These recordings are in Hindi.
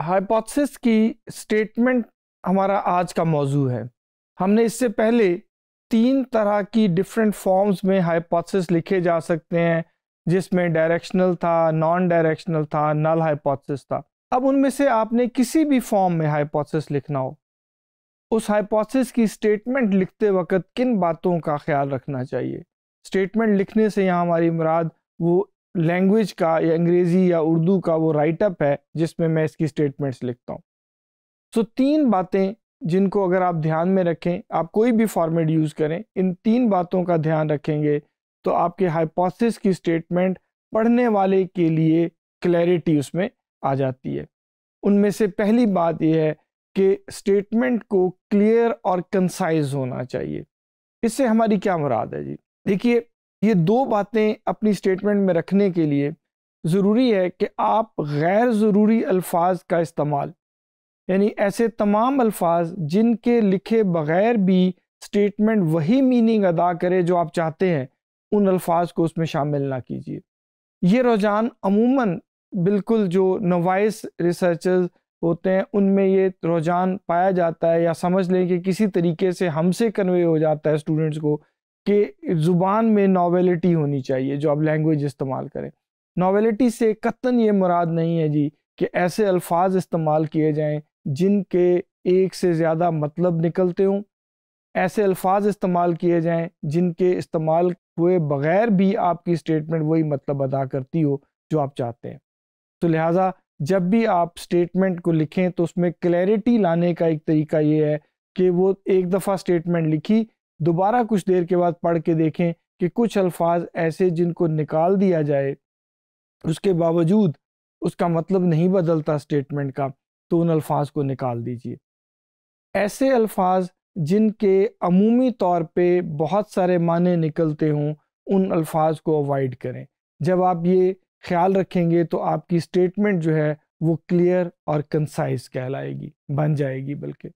हाइपोथेसिस की स्टेटमेंट हमारा आज का मौजू है हमने इससे पहले तीन तरह की डिफरेंट फॉर्म्स में हाइपोथेसिस लिखे जा सकते हैं जिसमें डायरेक्शनल था नॉन डायरेक्शनल था नल हाइपोथेसिस था अब उनमें से आपने किसी भी फॉर्म में हाइपोथेसिस लिखना हो उस हाइपोथेसिस की स्टेटमेंट लिखते वक्त किन बातों का ख्याल रखना चाहिए स्टेटमेंट लिखने से यहाँ हमारी मुराद वो लैंग्वेज का या अंग्रेज़ी या उर्दू का वो राइटअप है जिसमें मैं इसकी स्टेटमेंट्स लिखता हूँ सो so, तीन बातें जिनको अगर आप ध्यान में रखें आप कोई भी फॉर्मेट यूज़ करें इन तीन बातों का ध्यान रखेंगे तो आपके हाइपोथेसिस की स्टेटमेंट पढ़ने वाले के लिए क्लैरिटी उसमें आ जाती है उनमें से पहली बात यह है कि स्टेटमेंट को क्लियर और कंसाइज होना चाहिए इससे हमारी क्या मुराद है जी देखिए ये दो बातें अपनी स्टेटमेंट में रखने के लिए ज़रूरी है कि आप गैर ज़रूरी अल्फाज का इस्तेमाल यानी ऐसे तमाम अल्फाज जिनके लिखे बग़ैर भी स्टेटमेंट वही मीनिंग अदा करे जो आप चाहते हैं उन अल्फाज को उसमें शामिल ना कीजिए ये रुझान अमूमन बिल्कुल जो नवाइस रिसर्चर्स होते हैं उनमें ये रुझान पाया जाता है या समझ लें कि किसी तरीके से हमसे कन्वे हो जाता है स्टूडेंट्स को कि ज़ुबान में नावेलिटी होनी चाहिए जो आप लैंग्वेज इस्तेमाल करें नावेलिटी से कतन ये मुराद नहीं है जी कि ऐसे अल्फाज इस्तेमाल किए जाएं जिनके एक से ज़्यादा मतलब निकलते हों ऐसे अल्फाज इस्तेमाल किए जाएं जिनके इस्तेमाल हुए बग़ैर भी आपकी स्टेटमेंट वही मतलब अदा करती हो जो आप चाहते हैं तो लिहाजा जब भी आप स्टेटमेंट को लिखें तो उसमें क्लैरिटी लाने का एक तरीका ये है कि वो एक दफ़ा स्टेटमेंट लिखी दोबारा कुछ देर के बाद पढ़ के देखें कि कुछ अल्फाज ऐसे जिनको निकाल दिया जाए उसके बावजूद उसका मतलब नहीं बदलता स्टेटमेंट का तो उन अल्फाज को निकाल दीजिए ऐसे अल्फाज जिनके अमूमी तौर पे बहुत सारे माने निकलते हों उन अल्फाज को अवॉइड करें जब आप ये ख्याल रखेंगे तो आपकी स्टेटमेंट जो है वो क्लियर और कंसाइज कहलाएगी बन जाएगी बल्कि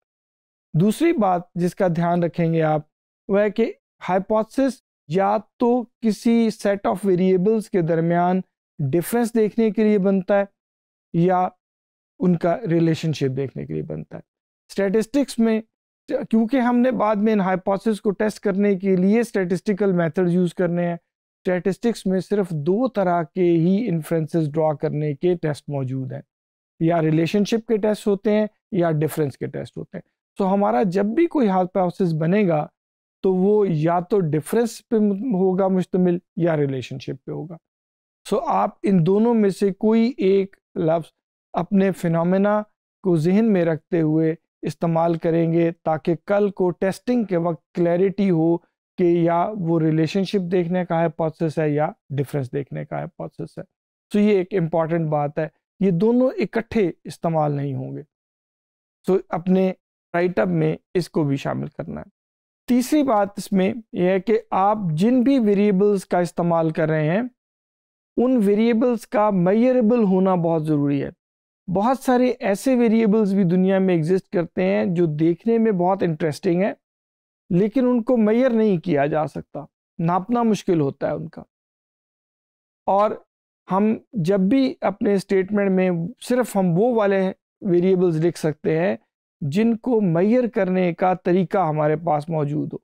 दूसरी बात जिसका ध्यान रखेंगे आप वह कि हाइपोथेसिस या तो किसी सेट ऑफ वेरिएबल्स के दरमियान डिफरेंस देखने के लिए बनता है या उनका रिलेशनशिप देखने के लिए बनता है स्टेटिस्टिक्स में क्योंकि हमने बाद में इन हाइपोथेसिस को टेस्ट करने के लिए स्टेटिस्टिकल मेथड यूज़ करने हैं स्टेटिस्टिक्स में सिर्फ दो तरह के ही इन्फ्रेंसेस ड्रा करने के टेस्ट मौजूद हैं या रिलेशनशिप के टेस्ट होते हैं या डिफरेंस के टेस्ट होते हैं तो हमारा जब भी कोई हाइपोथेसिस बनेगा तो वो या तो डिफरेंस पे होगा मुश्तमिल या रिलेशनशिप पे होगा सो आप इन दोनों में से कोई एक लफ्ज़ अपने फिनोमेना को जहन में रखते हुए इस्तेमाल करेंगे ताकि कल को टेस्टिंग के वक्त क्लैरिटी हो कि या वो रिलेशनशिप देखने का है प्रोसेस है या डिफरेंस देखने का है प्रोसेस है सो so, ये एक इम्पॉर्टेंट बात है ये दोनों इकट्ठे इस्तेमाल नहीं होंगे सो so, अपने राइटअप में इसको भी शामिल करना है तीसरी बात इसमें यह है कि आप जिन भी वेरिएबल्स का इस्तेमाल कर रहे हैं उन वेरिएबल्स का मैयरेबल होना बहुत ज़रूरी है बहुत सारे ऐसे वेरिएबल्स भी दुनिया में एग्जिस्ट करते हैं जो देखने में बहुत इंटरेस्टिंग है लेकिन उनको मैयर नहीं किया जा सकता नापना मुश्किल होता है उनका और हम जब भी अपने स्टेटमेंट में सिर्फ हम वो वाले वेरिएबल्स लिख सकते हैं जिनको मैयर करने का तरीका हमारे पास मौजूद हो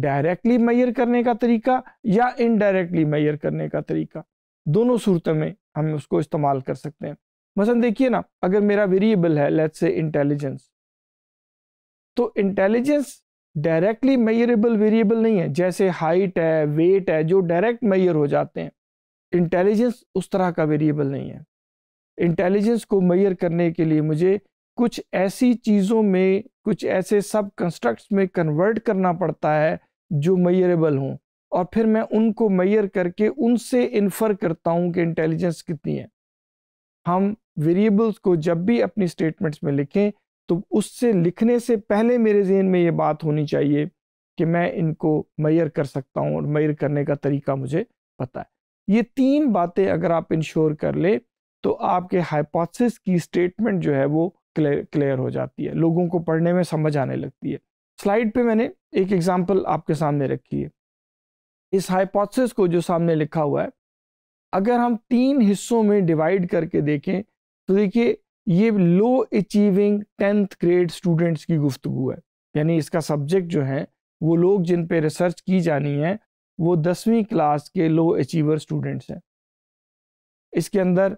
डायरेक्टली मैयर करने का तरीका या इनडायरेक्टली मैयर करने का तरीका दोनों सूरत में हम उसको इस्तेमाल कर सकते हैं मसलन देखिए ना अगर मेरा वेरिएबल है लेट्स से इंटेलिजेंस तो इंटेलिजेंस डायरेक्टली मैयरेबल वेरिएबल नहीं है जैसे हाइट है वेट है जो डायरेक्ट मैयर हो जाते हैं इंटेलिजेंस उस तरह का वेरिएबल नहीं है इंटेलिजेंस को मैयर करने के लिए मुझे कुछ ऐसी चीज़ों में कुछ ऐसे सब कंस्ट्रक्ट्स में कन्वर्ट करना पड़ता है जो मैयरेबल हों और फिर मैं उनको मैयर करके उनसे इन्फर करता हूँ कि इंटेलिजेंस कितनी है हम वेरिएबल्स को जब भी अपनी स्टेटमेंट्स में लिखें तो उससे लिखने से पहले मेरे जहन में ये बात होनी चाहिए कि मैं इनको मैयर कर सकता हूँ और मैयर करने का तरीका मुझे पता है ये तीन बातें अगर आप इंश्योर कर ले तो आपके हाइपोथेसिस की स्टेटमेंट जो है वो क्लियर हो जाती है लोगों को पढ़ने में समझ आने लगती है स्लाइड पे मैंने एक एग्जाम्पल आपके सामने रखी है इस हाइपोथेसिस को जो सामने लिखा हुआ है अगर हम तीन हिस्सों में डिवाइड करके देखें तो देखिए ये लो अचीविंग टेंथ ग्रेड स्टूडेंट्स की गुफ्तगु है यानी इसका सब्जेक्ट जो है वो लोग जिन पे रिसर्च की जानी है वो दसवीं क्लास के लो अचीवर स्टूडेंट्स हैं इसके अंदर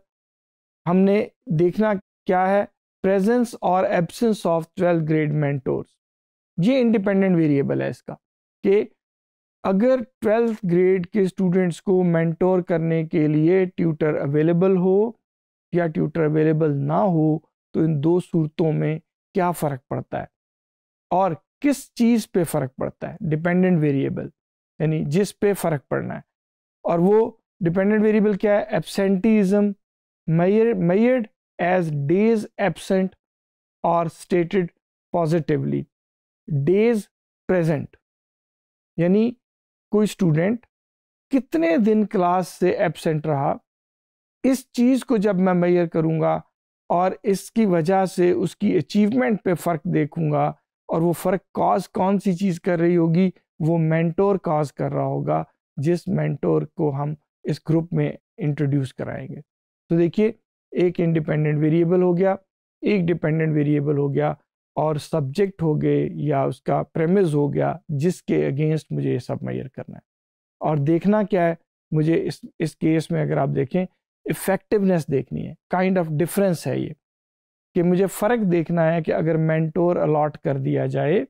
हमने देखना क्या है प्रेजेंस और absence of twelfth grade mentors ये इंडिपेंडेंट वेरिएबल है इसका कि अगर ट्वेल्थ ग्रेड के स्टूडेंट्स को मेंटोर करने के लिए ट्यूटर अवेलेबल हो या ट्यूटर अवेलेबल ना हो तो इन दो सूरतों में क्या फ़र्क पड़ता है और किस चीज़ पे फ़र्क पड़ता है डिपेंडेंट वेरिएबल यानी जिस पे फ़र्क पड़ना है और वो डिपेंडेंट वेरिएबल क्या है एब्सेंटीज़म मैयड as days absent और stated positively days present यानी कोई स्टूडेंट कितने दिन क्लास से एबसेंट रहा इस चीज़ को जब मैं मैयर करूँगा और इसकी वजह से उसकी अचीवमेंट पे फ़र्क देखूँगा और वो फ़र्क कॉज कौन सी चीज़ कर रही होगी वो मेंटोर कॉज कर रहा होगा जिस मेंटोर को हम इस ग्रुप में इंट्रोड्यूस कराएंगे तो देखिए एक इंडिपेंडेंट वेरिएबल हो गया एक डिपेंडेंट वेरिएबल हो गया और सब्जेक्ट हो गए या उसका प्रेमिस हो गया जिसके अगेंस्ट मुझे ये सब मैयर करना है और देखना क्या है मुझे इस इस केस में अगर आप देखें इफ़ेक्टिवनेस देखनी है काइंड ऑफ डिफरेंस है ये कि मुझे फ़र्क देखना है कि अगर मैंटोर अलाट कर दिया जाए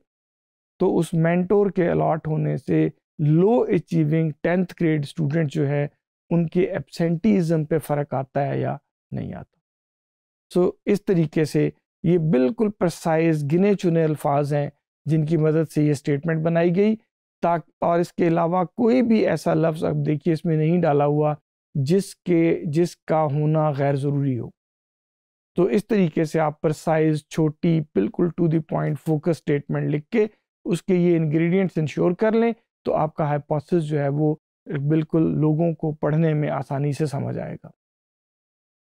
तो उस मैंटोर के अलाट होने से low achieving tenth grade student जो है उनके एबसेंटिज़म पे फ़र्क आता है या नहीं आता सो so, इस तरीके से ये बिल्कुल प्रसाइज गिने चुने अल्फाज हैं जिनकी मदद से ये स्टेटमेंट बनाई गई ताकि और इसके अलावा कोई भी ऐसा लफ्ज़ अब देखिए इसमें नहीं डाला हुआ जिसके जिसका होना गैर ज़रूरी हो तो इस तरीके से आप प्रसाइज छोटी बिल्कुल to the point focus statement लिख के उसके ये इंग्रेडिएंट्स इंश्योर कर लें तो आपका हाइपोथेसिस जो है वो बिल्कुल लोगों को पढ़ने में आसानी से समझ आएगा